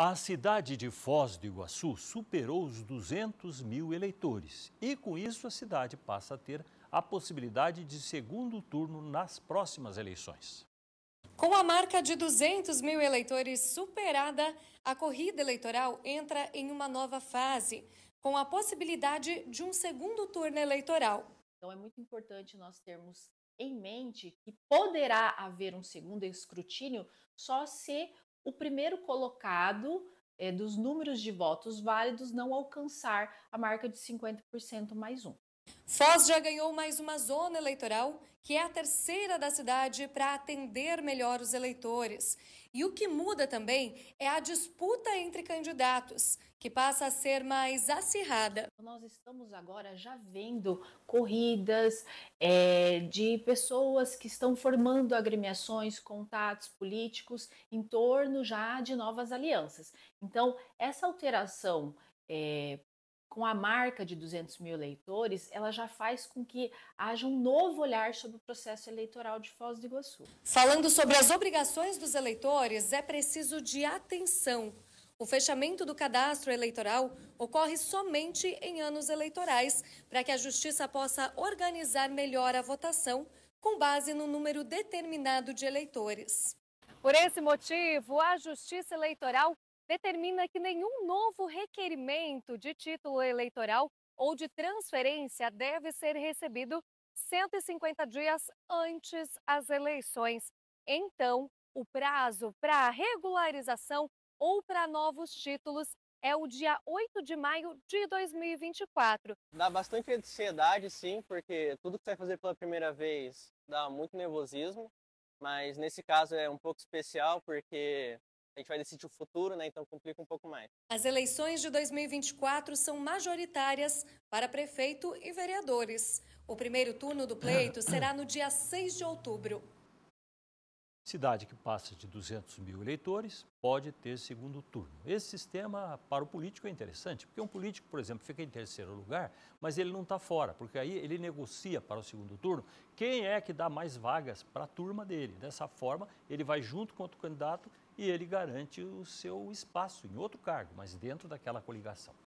A cidade de Foz do Iguaçu superou os 200 mil eleitores e, com isso, a cidade passa a ter a possibilidade de segundo turno nas próximas eleições. Com a marca de 200 mil eleitores superada, a corrida eleitoral entra em uma nova fase, com a possibilidade de um segundo turno eleitoral. Então, é muito importante nós termos em mente que poderá haver um segundo escrutínio só se o primeiro colocado é, dos números de votos válidos não alcançar a marca de 50% mais um. Foz já ganhou mais uma zona eleitoral, que é a terceira da cidade para atender melhor os eleitores. E o que muda também é a disputa entre candidatos, que passa a ser mais acirrada. Nós estamos agora já vendo corridas é, de pessoas que estão formando agremiações, contatos políticos em torno já de novas alianças. Então, essa alteração é, com a marca de 200 mil eleitores, ela já faz com que haja um novo olhar sobre o processo eleitoral de Foz do Iguaçu. Falando sobre as obrigações dos eleitores, é preciso de atenção. O fechamento do cadastro eleitoral ocorre somente em anos eleitorais, para que a Justiça possa organizar melhor a votação com base no número determinado de eleitores. Por esse motivo, a Justiça Eleitoral determina que nenhum novo requerimento de título eleitoral ou de transferência deve ser recebido 150 dias antes as eleições. Então, o prazo para regularização ou para novos títulos é o dia 8 de maio de 2024. Dá bastante ansiedade, sim, porque tudo que você vai fazer pela primeira vez dá muito nervosismo, mas nesse caso é um pouco especial porque a gente vai decidir o futuro, né? Então complica um pouco mais. As eleições de 2024 são majoritárias para prefeito e vereadores. O primeiro turno do pleito será no dia 6 de outubro. Cidade que passa de 200 mil eleitores pode ter segundo turno. Esse sistema para o político é interessante, porque um político, por exemplo, fica em terceiro lugar, mas ele não está fora, porque aí ele negocia para o segundo turno quem é que dá mais vagas para a turma dele. Dessa forma, ele vai junto com outro candidato e ele garante o seu espaço em outro cargo, mas dentro daquela coligação.